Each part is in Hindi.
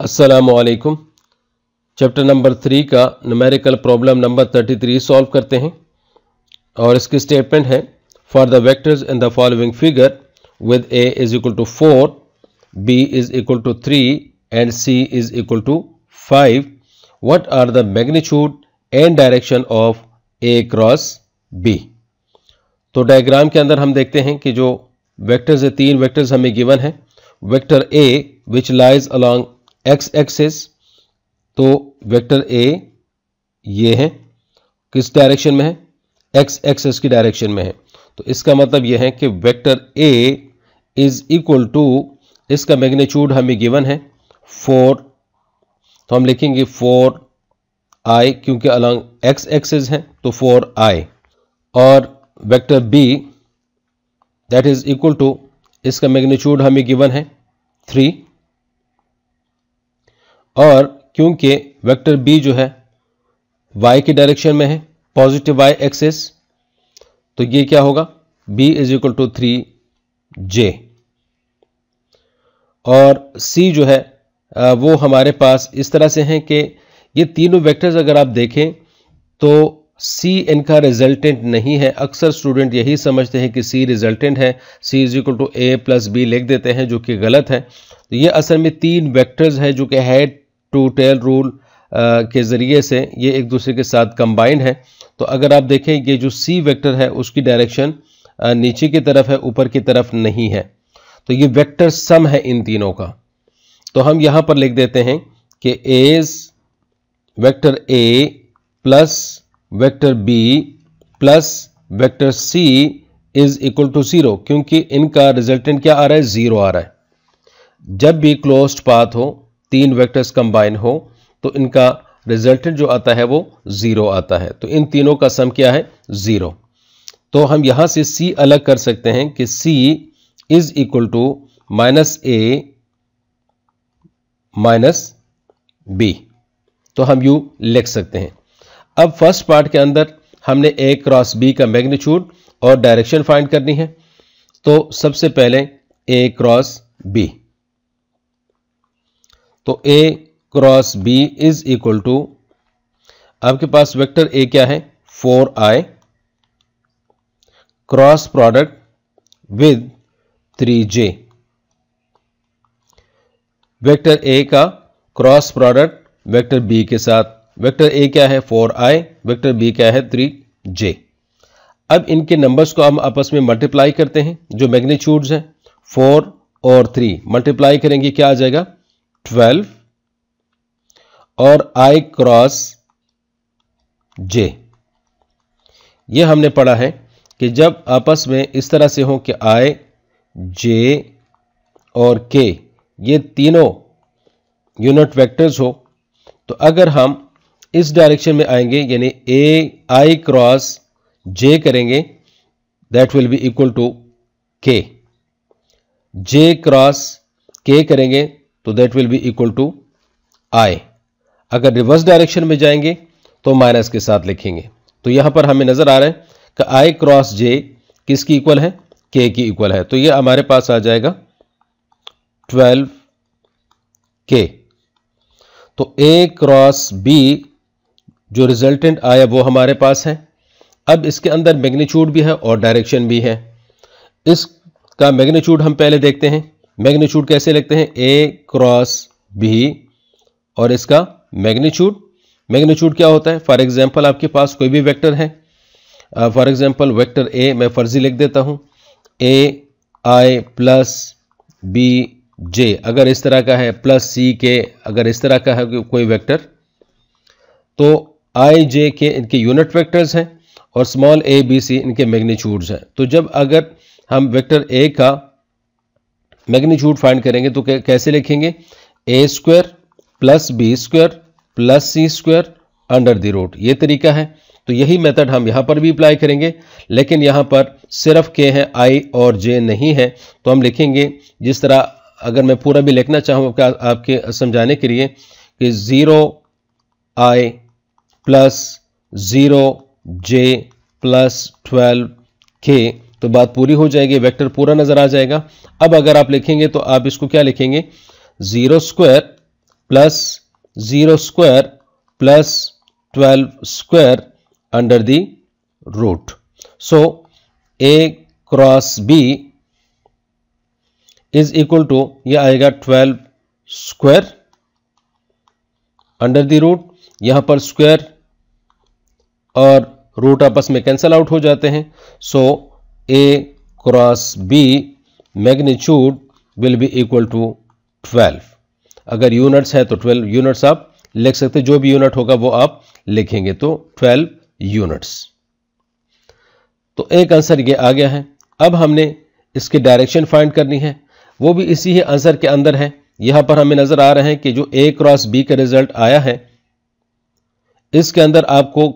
असलकुम चैप्टर नंबर थ्री का numerical problem number thirty three solve करते हैं और इसकी स्टेटमेंट है for the vectors in the following figure with A is equal to four B is equal to three and C is equal to five what are the magnitude and direction of A cross B तो डायग्राम के अंदर हम देखते हैं कि जो वेक्टर्स है तीन वेक्टर्स हमें गिवन है vector A which lies along X axis तो वेक्टर ए ये है किस डायरेक्शन में है एक्स एक्सेस की डायरेक्शन में है तो इसका मतलब यह है कि vector A is equal to इसका मैग्नीट्यूड हमें गिवन है फोर तो हम लिखेंगे फोर आई क्योंकि अलॉन्ग एक्स एक्सेस है तो फोर आई और vector B that is equal to इसका मैग्नीट्यूड हमें गिवन है थ्री और क्योंकि वेक्टर बी जो है y के डायरेक्शन में है पॉजिटिव y एक्सेस तो ये क्या होगा b is equal to three J और c जो है वो हमारे पास इस तरह से हैं कि ये तीनों वेक्टर्स अगर आप देखें तो C इनका रिजल्टेंट नहीं है अक्सर स्टूडेंट यही समझते हैं कि C रिजल्टेंट है C is equal to A plus B लिख देते हैं जो कि गलत है तो ये असल में तीन वेक्टर्स है जो कि हेड टू टेल रूल के ज़रिए से ये एक दूसरे के साथ कंबाइंड है तो अगर आप देखें ये जो सी वेक्टर है उसकी डायरेक्शन नीचे की तरफ है ऊपर की तरफ नहीं है तो ये वेक्टर सम है इन तीनों का तो हम यहाँ पर लिख देते हैं कि as vector A plus vector B plus vector C is equal to zero क्योंकि इनका रिजल्टेंट क्या आ रहा है ज़ीरो आ रहा है जब भी क्लोज्ड पाथ हो तीन वेक्टर्स कंबाइन हो तो इनका रिजल्टेंट जो आता है वो ज़ीरो आता है तो इन तीनों का सम क्या है ज़ीरो तो हम यहाँ से सी अलग कर सकते हैं कि C is equal to minus A minus B तो हम यू लिख सकते हैं अब फर्स्ट पार्ट के अंदर हमने ए क्रॉस बी का मैग्नीट्यूड और डायरेक्शन फाइंड करनी है तो सबसे पहले ए क्रॉस बी तो A cross B is equal to आपके पास वेक्टर ए क्या है four I cross product with three J vector A का क्रॉस प्रोडक्ट वेक्टर बी के साथ वेक्टर ए क्या है फोर आई वेक्टर बी क्या है थ्री जे अब इनके नंबर्स को हम आपस में मल्टीप्लाई करते हैं जो मैग्नीच्यूड्स हैं फोर और थ्री मल्टीप्लाई करेंगे क्या आ जाएगा ट्वेल्व और आई क्रॉस जे यह हमने पढ़ा है कि जब आपस में इस तरह से हो कि आई जे और के ये तीनों यूनिट वेक्टर्स हो तो अगर हम इस डायरेक्शन में आएंगे यानी ए आई क्रॉस जे करेंगे that will be equal to K J cross K करेंगे तो that will be equal to I अगर रिवर्स डायरेक्शन में जाएंगे तो माइनस के साथ लिखेंगे तो यहां पर हमें नज़र आ रहा है कि आई क्रॉस जे किसकी इक्वल है के की इक्वल है तो ये हमारे पास आ जाएगा ट्वेल्व के तो ए क्रॉस बी जो रिजल्टेंट आया वो हमारे पास है अब इसके अंदर मैग्नीट्यूड भी है और डायरेक्शन भी है इसका मैग्नीट्यूड हम पहले देखते हैं मैग्नीच्यूड कैसे लिखते हैं ए क्रॉस बी और इसका मैग्नीच्यूड मैग्नीच्यूड क्या होता है फॉर एग्जाम्पल आपके पास कोई भी वेक्टर है फॉर एग्जाम्पल वेक्टर ए मैं फर्जी लिख देता हूँ ए आई प्लस बी जे अगर इस तरह का है प्लस सी के अगर इस तरह का है कोई वेक्टर तो आई जे के इनके यूनिट वैक्टर्स हैं और स्मॉल ए बी सी इनके मैग्नीच्यूड्स हैं तो जब अगर हम वैक्टर ए का मैग्नीट्यूड फाइंड करेंगे तो कैसे लिखेंगे A square plus B square plus C square under the root ये तरीका है तो यही मेथड हम यहाँ पर भी अप्लाई करेंगे लेकिन यहाँ पर सिर्फ के हैं आई और जे नहीं है तो हम लिखेंगे जिस तरह अगर मैं पूरा भी लिखना चाहूँ आपके, आपके समझाने के लिए कि zero I plus zero J plus twelve K तो बात पूरी हो जाएगी वेक्टर पूरा नजर आ जाएगा अब अगर आप लिखेंगे तो आप इसको क्या लिखेंगे zero square plus zero square plus twelve square under the root so A cross B is equal to ये आएगा twelve square under the root यहां पर स्क्वायर और रूट आपस में कैंसल आउट हो जाते हैं so so, A cross B magnitude will be equal to 12 अगर यूनिट्स है तो 12 यूनिट्स आप लिख सकते जो भी यूनिट होगा वो आप लिखेंगे तो 12 यूनिट्स तो एक आंसर ये आ गया है अब हमने इसकी डायरेक्शन फाइंड करनी है वो भी इसी ही आंसर के अंदर है यहां पर हमें नज़र आ रहे हैं कि जो ए क्रॉस बी का रिजल्ट आया है इसके अंदर आपको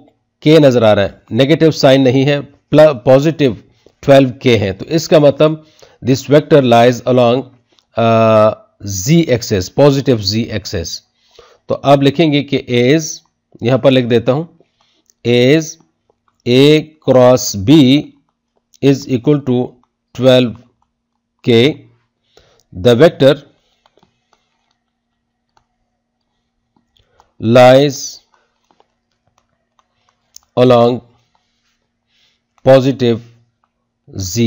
के नज़र आ रहा है नेगेटिव साइन नहीं है पॉजिटिव ट्वेल्व के हैं तो इसका मतलब this vector lies along Z axis positive Z axis तो आप लिखेंगे कि एज यहां पर लिख देता हूं as A cross B is equal to twelve K the vector lies along positive Z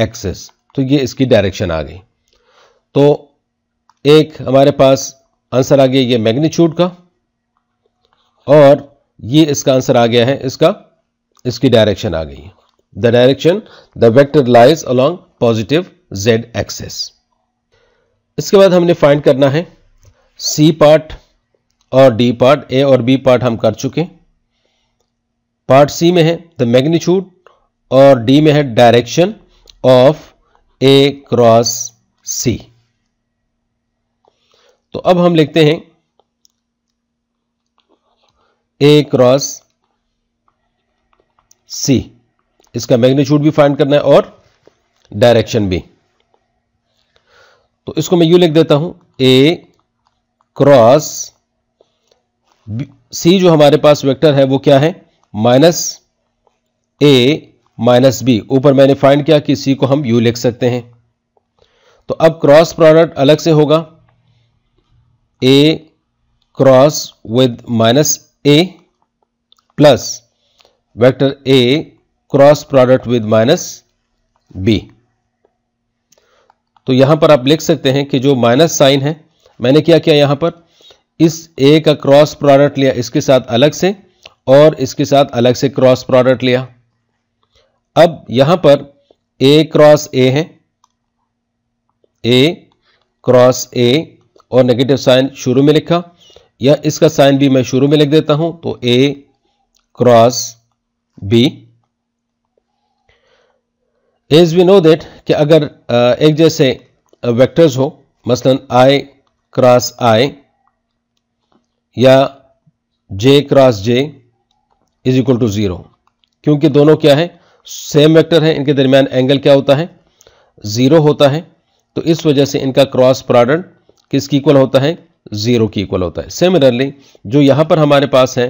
axis तो ये इसकी डायरेक्शन आ गई तो एक हमारे पास आंसर आ गया ये मैग्नीट्यूड का और ये इसका आंसर आ गया है इसका इसकी डायरेक्शन आ गई the direction the vector lies along positive Z z इसके बाद हमने फाइंड करना है C पार्ट और D पार्ट A और B पार्ट हम कर चुके पार्ट C में है द मैग्नीट्यूड और डी में है direction of A cross C तो अब हम लिखते हैं ए क्रॉस सी इसका मैग्नीट्यूड भी फाइंड करना है और डायरेक्शन भी तो इसको मैं यू लिख देता हूं ए क्रॉस सी जो हमारे पास वेक्टर है वो क्या है माइनस ए माइनस बी ऊपर मैंने फाइंड किया कि सी को हम यू लिख सकते हैं तो अब क्रॉस प्रोडक्ट अलग से होगा A cross with minus A plus vector A cross product with minus B तो यहां पर आप लिख सकते हैं कि जो माइनस साइन है मैंने क्या किया यहां पर इस ए का क्रॉस प्रोडक्ट लिया इसके साथ अलग से और इसके साथ अलग से क्रॉस प्रोडक्ट लिया अब यहां पर ए क्रॉस ए है ए क्रॉस ए और नेगेटिव साइन शुरू में लिखा या इसका साइन भी मैं शुरू में लिख देता हूं तो A cross B as we know that कि अगर एक जैसे वेक्टर्स हो मसलन आई क्रॉस आई या J cross J is equal to zero क्योंकि दोनों क्या है सेम वेक्टर है इनके दरमियान एंगल क्या होता है ज़ीरो होता है तो इस वजह से इनका क्रॉस प्रोडक्ट किसकी इक्वल होता है ज़ीरो की इक्वल होता है सिमिलरली जो यहां पर हमारे पास है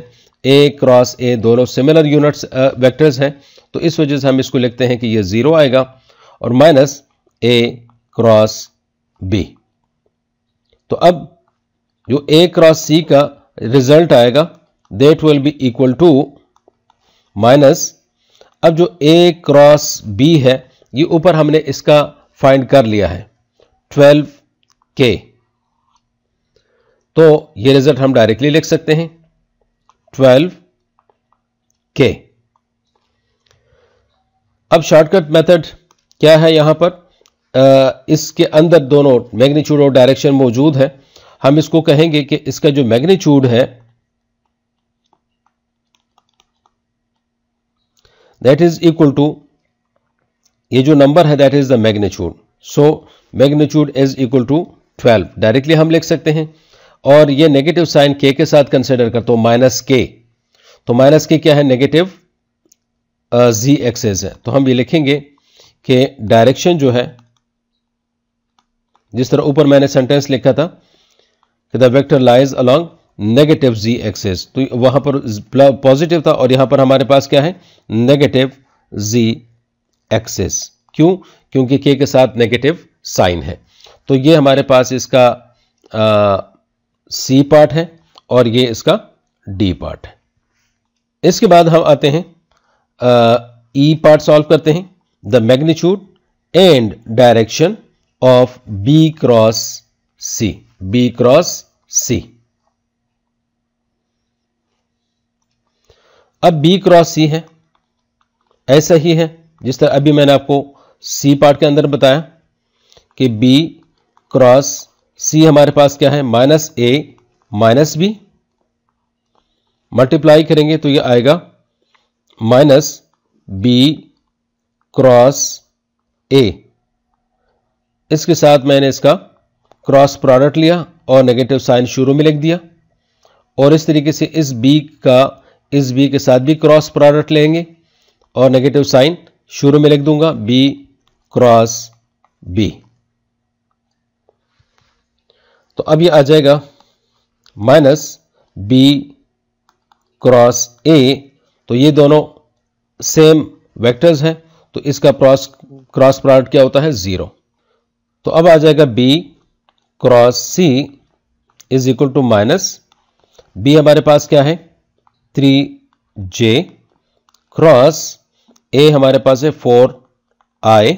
ए क्रॉस ए दोनों सिमिलर यूनिट्स वेक्टर्स हैं तो इस वजह से हम इसको लिखते हैं कि ये ज़ीरो आएगा और माइनस ए क्रॉस बी तो अब जो ए क्रॉस सी का रिजल्ट आएगा that will be equal to minus अब जो ए क्रॉस बी है ये ऊपर हमने इसका फाइंड कर लिया है ट्वेल्व के तो ये रिजल्ट हम डायरेक्टली लिख सकते हैं ट्वेल्व के अब शॉर्टकट मेथड क्या है यहां पर इसके अंदर दोनों मैग्नीट्यूड और डायरेक्शन मौजूद है हम इसको कहेंगे कि इसका जो मैग्नीट्यूड है दैट इज इक्वल टू ये जो नंबर है that is the magnitude so magnitude is equal to 12 directly हम लिख सकते हैं और ये नेगेटिव साइन के के साथ कंसिडर करते हो माइनस के तो माइनस के क्या है नेगेटिव जी एक्सेस है तो हम ये लिखेंगे कि डायरेक्शन जो है जिस तरह ऊपर मैंने सेंटेंस लिखा था कि the vector lies along negative Z axis तो वहां पर पॉजिटिव था और यहां पर हमारे पास क्या है नेगेटिव जी एक्सेस क्यों क्योंकि के के साथ नेगेटिव साइन है तो ये हमारे पास इसका सी पार्ट है और ये इसका डी पार्ट है इसके बाद हम आते हैं ई पार्ट सॉल्व करते हैं the magnitude and direction of B cross C B cross C अब बी क्रॉस सी है ऐसा ही है जिस तरह अभी मैंने आपको सी पार्ट के अंदर बताया कि बी क्रॉस सी हमारे पास क्या है minus A minus B multiply करेंगे तो ये आएगा माइनस बी क्रॉस ए इसके साथ मैंने इसका क्रॉस प्रोडक्ट लिया और नेगेटिव साइन शुरू में लिख दिया और इस तरीके से इस बी का इस बी के साथ भी क्रॉस प्रोडक्ट लेंगे और नेगेटिव साइन शुरू में लिख दूंगा बी क्रॉस बी तो अब ये आ जाएगा माइनस बी क्रॉस ए तो ये दोनों सेम वेक्टर्स हैं तो इसका क्रॉस क्रॉस प्रोडक्ट क्या होता है ज़ीरो तो अब आ जाएगा B cross C is equal to minus B हमारे पास क्या है थ्री जे क्रॉस ए हमारे पास है four I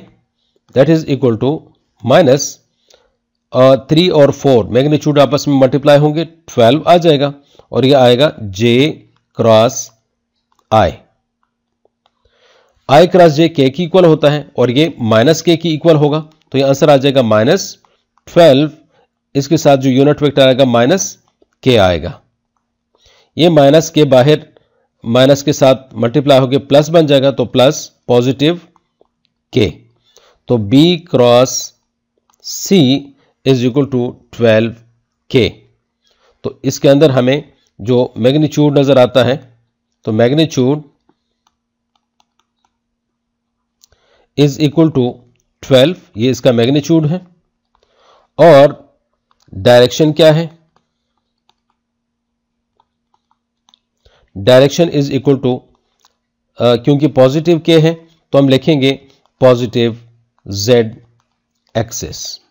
that is equal to minus three और फोर मैग्नीच्यूड आपस में मल्टीप्लाई होंगे ट्वेल्व आ जाएगा और ये आएगा जे क्रॉस आई आई क्रॉस जे के की इक्वल होता है और ये माइनस के की इक्वल होगा तो ये आंसर आ जाएगा माइनस ट्वेल्व इसके साथ जो यूनिट वेक्टर आएगा माइनस के आएगा ये माइनस के बाहर माइनस के साथ मल्टीप्लाई होकर प्लस बन जाएगा तो प्लस पॉजिटिव के तो B cross C is equal to twelve K तो इसके अंदर हमें जो मैग्नीट्यूड नज़र आता है तो magnitude is equal to twelve ये इसका मैग्नीट्यूड है और डायरेक्शन क्या है डायरेक्शन इज इक्वल टू क्योंकि पॉजिटिव के हैं तो हम लिखेंगे पॉजिटिव जेड एक्सेस